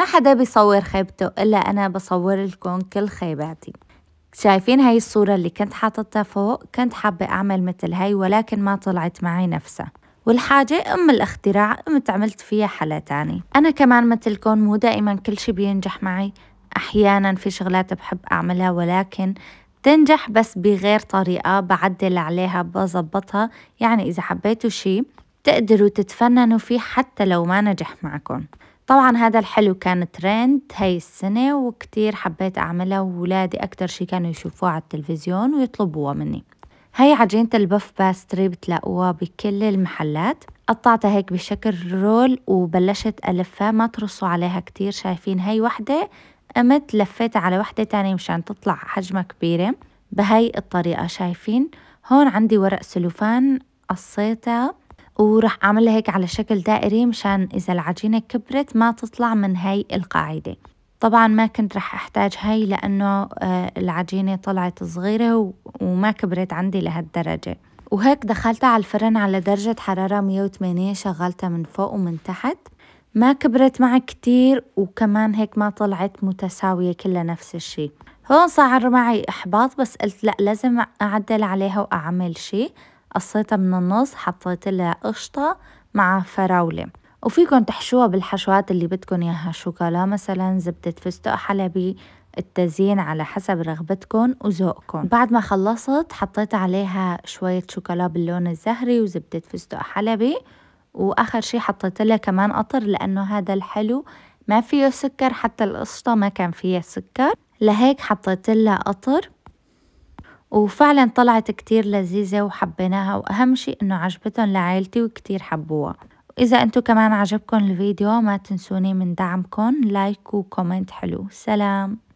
ما حدا بيصور خيبته إلا أنا بصور لكم كل خيباتي شايفين هاي الصورة اللي كنت حاطتها فوق كنت حابة أعمل مثل هاي ولكن ما طلعت معي نفسها والحاجة أم الاختراع قمت عملت فيها حلا تاني أنا كمان مثلكم مو دائما كل شي بينجح معي أحيانا في شغلات بحب أعملها ولكن بتنجح بس بغير طريقة بعدل عليها بظبطها يعني إذا حبيتوا شي بتقدروا تتفننوا فيه حتى لو ما نجح معكم طبعا هذا الحلو كان ترند هاي السنة وكتير حبيت أعملها وولادي أكتر شي كانوا يشوفوها على التلفزيون ويطلبوها مني هاي عجينة البف باستري بتلاقوها بكل المحلات قطعتها هيك بشكل رول وبلشت ألفها ما ترصوا عليها كتير شايفين هاي وحدة قمت لفيتها على وحدة تانية مشان تطلع حجمها كبيرة بهاي الطريقة شايفين هون عندي ورق سلوفان قصيتها وراح أعملها هيك على شكل دائري مشان إذا العجينة كبرت ما تطلع من هاي القاعدة طبعا ما كنت رح أحتاج هاي لأنه آه، العجينة طلعت صغيرة وما كبرت عندي لهالدرجة وهيك دخلتها على الفرن على درجة حرارة 180 شغلتها من فوق ومن تحت ما كبرت معي كتير وكمان هيك ما طلعت متساوية كلها نفس الشي هون صار معي إحباط بس قلت لا لازم أعدل عليها وأعمل شي قصيتها من النص حطيت لها قشطة مع فراولة وفيكن تحشوها بالحشوات اللي بدكن اياها شوكولا مثلا زبدة فستق حلبي التزيين على حسب رغبتكن وذوقكن بعد ما خلصت حطيت عليها شوية شوكولا باللون الزهري وزبدة فستق حلبي واخر شي حطيت لها كمان قطر لانه هذا الحلو ما فيه سكر حتى القشطة ما كان فيها سكر لهيك حطيت لها قطر وفعلا طلعت كتير لذيذة وحبيناها وأهم شيء أنه عجبتهم لعائلتي وكتير حبوها إذا أنتم كمان عجبكم الفيديو ما تنسوني من دعمكم لايك وكومنت حلو سلام